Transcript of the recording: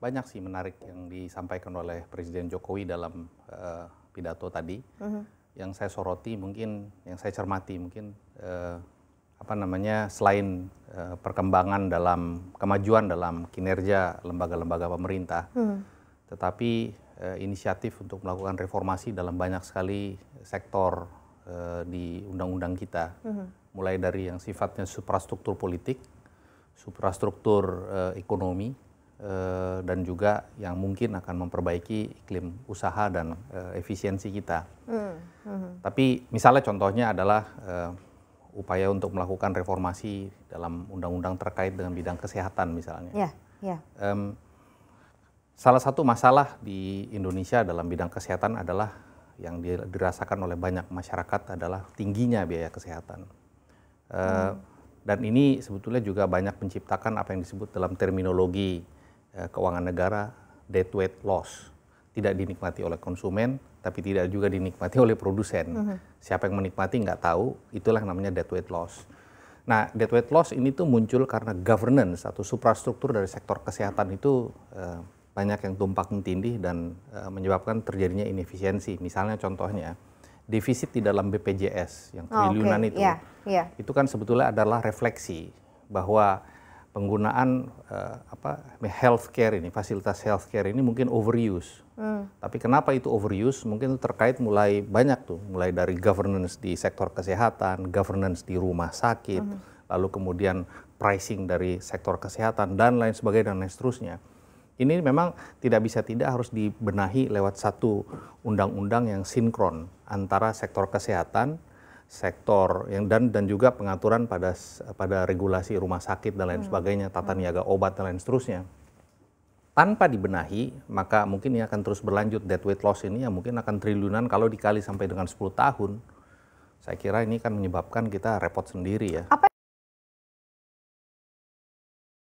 banyak sih menarik yang disampaikan oleh Presiden Jokowi dalam uh, pidato tadi. Uh mm-hmm. -huh. Yang saya soroti mungkin, yang saya cermati mungkin uh, apa namanya selain uh, perkembangan dalam kemajuan dalam kinerja lembaga-lembaga pemerintah, uh mm-hmm. -huh. tetapi uh, inisiatif untuk melakukan reformasi dalam banyak sekali sektor uh, di undang-undang kita, uh mm-hmm. -huh. mulai dari yang sifatnya suprastruktur politik, suprastruktur uh, ekonomi Eh, dan juga yang mungkin akan memperbaiki iklim usaha dan eh, efisiensi kita. Mm -hmm. Tapi misalnya contohnya adalah eh, upaya untuk melakukan reformasi dalam undang-undang terkait dengan bidang kesehatan misalnya. Yeah, yeah. Ya. Um, salah satu masalah di Indonesia dalam bidang kesehatan adalah yang dirasakan oleh banyak masyarakat adalah tingginya biaya kesehatan. Mm. dan ini sebetulnya juga banyak menciptakan apa yang disebut dalam terminologi Eh, keuangan negara dead weight loss tidak dinikmati oleh konsumen tapi tidak juga dinikmati oleh produsen. Mm -hmm. Siapa yang menikmati nggak tahu, itulah yang namanya dead weight loss. Nah, dead weight loss ini tuh muncul karena governance atau suprastruktur dari sektor kesehatan itu eh, banyak yang tumpak tindih dan eh, menyebabkan terjadinya inefisiensi. Misalnya contohnya defisit di dalam BPJS yang oh, triliunan oh, okay. itu, yeah, yeah. itu kan sebetulnya adalah refleksi bahwa penggunaan uh, apa healthcare ini fasilitas healthcare ini mungkin overuse. Hmm. Tapi kenapa itu overuse? Mungkin terkait mulai banyak tuh, mulai dari governance di sektor kesehatan, governance di rumah sakit, hmm. lalu kemudian pricing dari sektor kesehatan dan lain sebagainya dan lain seterusnya. Ini memang tidak bisa tidak harus dibenahi lewat satu undang-undang yang sinkron antara sektor kesehatan sektor yang dan dan juga pengaturan pada pada regulasi rumah sakit dan lain hmm. sebagainya, tata hmm. niaga obat dan lain seterusnya. Tanpa dibenahi, maka mungkin ini akan terus berlanjut dead weight loss ini yang mungkin akan triliunan kalau dikali sampai dengan 10 tahun. Saya kira ini akan menyebabkan kita repot sendiri ya. Apa